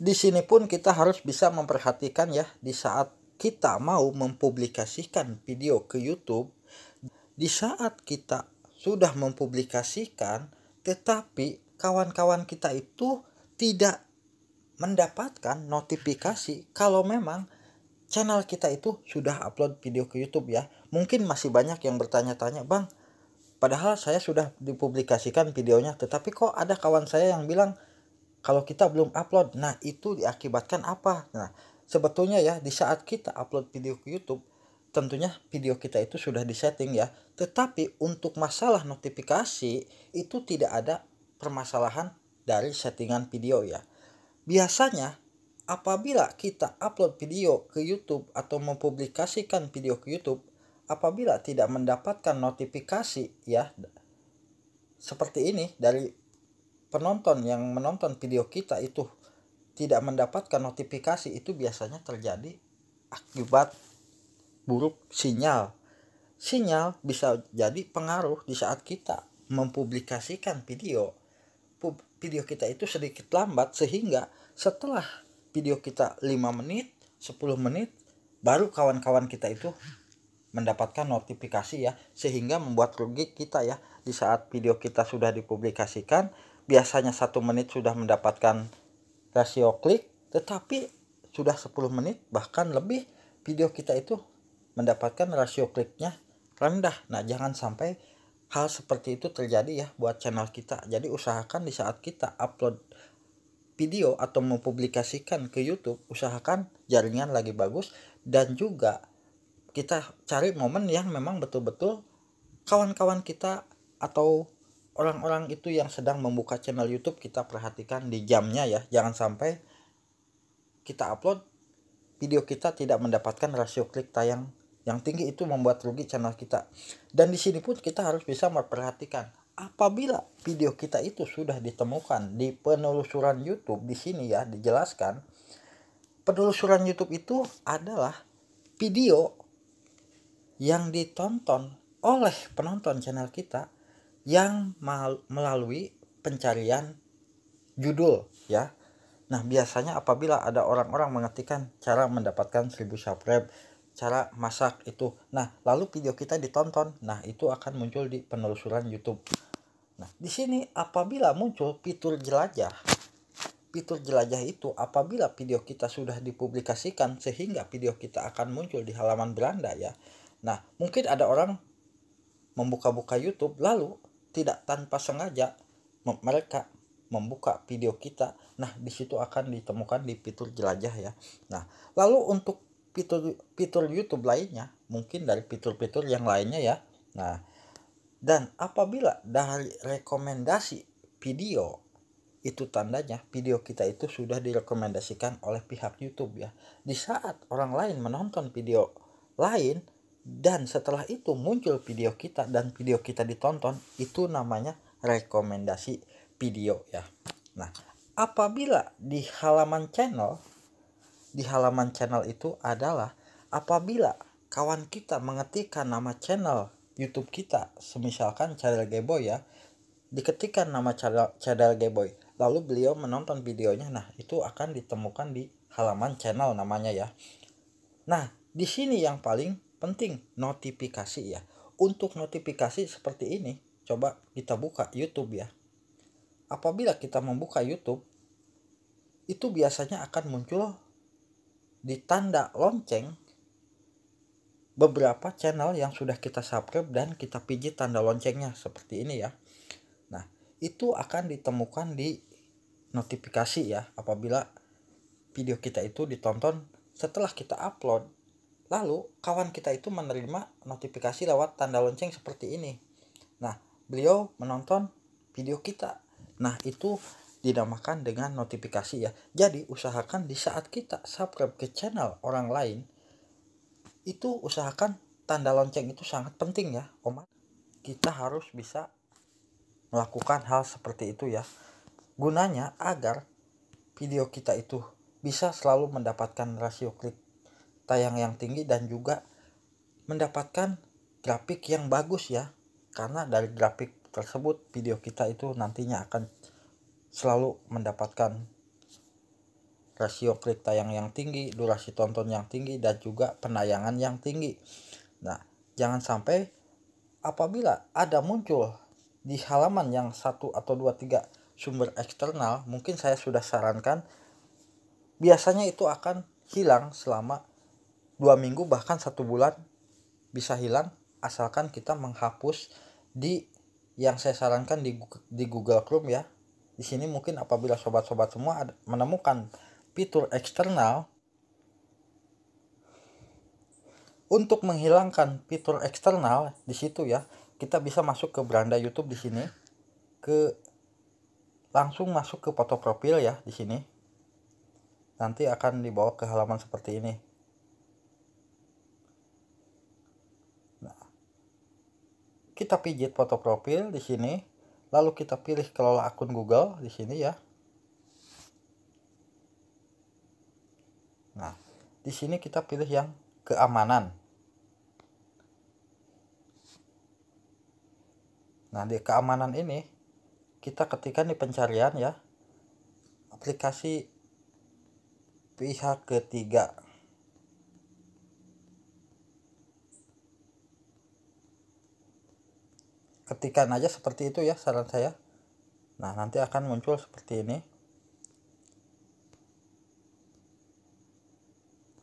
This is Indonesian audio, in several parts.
Di sini pun kita harus bisa memperhatikan ya di saat kita mau mempublikasikan video ke YouTube, di saat kita sudah mempublikasikan tetapi kawan-kawan kita itu tidak mendapatkan notifikasi kalau memang channel kita itu sudah upload video ke YouTube ya. Mungkin masih banyak yang bertanya-tanya, "Bang, padahal saya sudah dipublikasikan videonya, tetapi kok ada kawan saya yang bilang kalau kita belum upload nah itu diakibatkan apa nah sebetulnya ya di saat kita upload video ke YouTube tentunya video kita itu sudah disetting ya tetapi untuk masalah notifikasi itu tidak ada permasalahan dari settingan video ya biasanya apabila kita upload video ke YouTube atau mempublikasikan video ke YouTube apabila tidak mendapatkan notifikasi ya seperti ini dari penonton yang menonton video kita itu tidak mendapatkan notifikasi itu biasanya terjadi akibat buruk sinyal. Sinyal bisa jadi pengaruh di saat kita mempublikasikan video. Video kita itu sedikit lambat sehingga setelah video kita 5 menit, 10 menit baru kawan-kawan kita itu mendapatkan notifikasi ya sehingga membuat rugi kita ya di saat video kita sudah dipublikasikan biasanya satu menit sudah mendapatkan rasio klik tetapi sudah 10 menit bahkan lebih video kita itu mendapatkan rasio kliknya rendah nah jangan sampai hal seperti itu terjadi ya buat channel kita jadi usahakan di saat kita upload video atau mempublikasikan ke YouTube usahakan jaringan lagi bagus dan juga kita cari momen yang memang betul-betul kawan-kawan kita atau orang-orang itu yang sedang membuka channel YouTube kita perhatikan di jamnya ya jangan sampai kita upload video kita tidak mendapatkan rasio klik tayang yang tinggi itu membuat rugi channel kita dan di sini pun kita harus bisa memperhatikan apabila video kita itu sudah ditemukan di penelusuran YouTube di sini ya dijelaskan penelusuran YouTube itu adalah video yang ditonton oleh penonton channel kita yang melalui pencarian judul ya. Nah, biasanya apabila ada orang-orang mengetikkan cara mendapatkan 1000 subscribe, cara masak itu. Nah, lalu video kita ditonton. Nah, itu akan muncul di penelusuran YouTube. Nah, di sini apabila muncul fitur jelajah. Fitur jelajah itu apabila video kita sudah dipublikasikan sehingga video kita akan muncul di halaman beranda ya. Nah, mungkin ada orang membuka-buka YouTube lalu tidak tanpa sengaja mereka membuka video kita nah disitu akan ditemukan di fitur jelajah ya nah lalu untuk fitur fitur YouTube lainnya mungkin dari fitur-fitur yang lainnya ya nah dan apabila dari rekomendasi video itu tandanya video kita itu sudah direkomendasikan oleh pihak YouTube ya di saat orang lain menonton video lain dan setelah itu muncul video kita dan video kita ditonton itu namanya rekomendasi video ya nah apabila di halaman channel di halaman channel itu adalah apabila kawan kita mengetikkan nama channel YouTube kita semisalkan channel Geboy ya diketikkan nama channel channel Geboy lalu beliau menonton videonya nah itu akan ditemukan di halaman channel namanya ya nah di sini yang paling penting notifikasi ya untuk notifikasi seperti ini coba kita buka YouTube ya apabila kita membuka YouTube itu biasanya akan muncul di tanda lonceng beberapa channel yang sudah kita subscribe dan kita pijit tanda loncengnya seperti ini ya nah itu akan ditemukan di notifikasi ya apabila video kita itu ditonton setelah kita upload Lalu, kawan kita itu menerima notifikasi lewat tanda lonceng seperti ini. Nah, beliau menonton video kita. Nah, itu dinamakan dengan notifikasi ya. Jadi, usahakan di saat kita subscribe ke channel orang lain, itu usahakan tanda lonceng itu sangat penting ya, Om. Kita harus bisa melakukan hal seperti itu ya. Gunanya agar video kita itu bisa selalu mendapatkan rasio klik tayang yang tinggi dan juga mendapatkan grafik yang bagus ya karena dari grafik tersebut video kita itu nantinya akan selalu mendapatkan rasio klik tayang yang tinggi, durasi tonton yang tinggi dan juga penayangan yang tinggi. Nah, jangan sampai apabila ada muncul di halaman yang satu atau dua tiga sumber eksternal, mungkin saya sudah sarankan biasanya itu akan hilang selama dua minggu bahkan satu bulan bisa hilang asalkan kita menghapus di yang saya sarankan di, di Google Chrome ya. Di sini mungkin apabila sobat-sobat semua menemukan fitur eksternal untuk menghilangkan fitur eksternal di situ ya, kita bisa masuk ke beranda YouTube di sini ke langsung masuk ke foto profil ya di sini. Nanti akan dibawa ke halaman seperti ini. kita pijit foto profil di sini lalu kita pilih kelola akun Google di sini ya nah di sini kita pilih yang keamanan nah di keamanan ini kita ketikkan di pencarian ya aplikasi pihak ketiga ketikan aja seperti itu ya saran saya nah nanti akan muncul seperti ini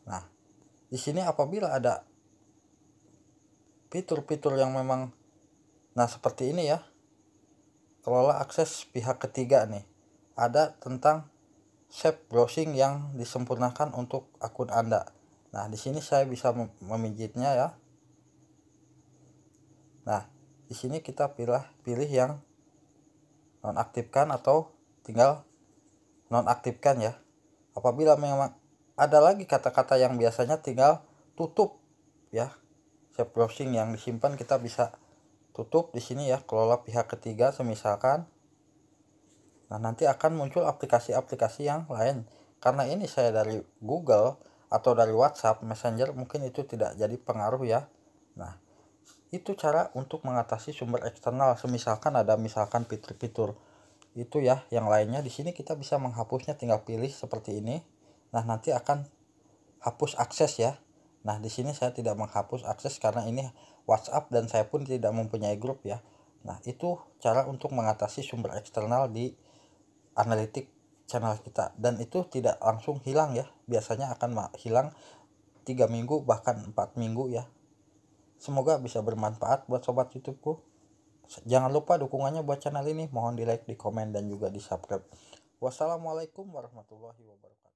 nah di sini apabila ada fitur-fitur yang memang nah seperti ini ya kelola akses pihak ketiga nih ada tentang shape browsing yang disempurnakan untuk akun Anda. Nah, di sini saya bisa memijitnya ya. Nah, di sini kita pilih pilih yang nonaktifkan atau tinggal nonaktifkan ya apabila memang ada lagi kata-kata yang biasanya tinggal tutup ya save browsing yang disimpan kita bisa tutup di sini ya kelola pihak ketiga semisalkan nah nanti akan muncul aplikasi-aplikasi yang lain karena ini saya dari Google atau dari WhatsApp Messenger mungkin itu tidak jadi pengaruh ya nah itu cara untuk mengatasi sumber eksternal semisalkan ada misalkan fitur-fitur itu ya yang lainnya di sini kita bisa menghapusnya tinggal pilih seperti ini nah nanti akan hapus akses ya nah di sini saya tidak menghapus akses karena ini WhatsApp dan saya pun tidak mempunyai grup ya nah itu cara untuk mengatasi sumber eksternal di analitik channel kita dan itu tidak langsung hilang ya biasanya akan hilang tiga minggu bahkan empat minggu ya Semoga bisa bermanfaat buat sobat YouTubeku. Jangan lupa dukungannya buat channel ini. Mohon di like, di komen, dan juga di subscribe. Wassalamualaikum warahmatullahi wabarakatuh.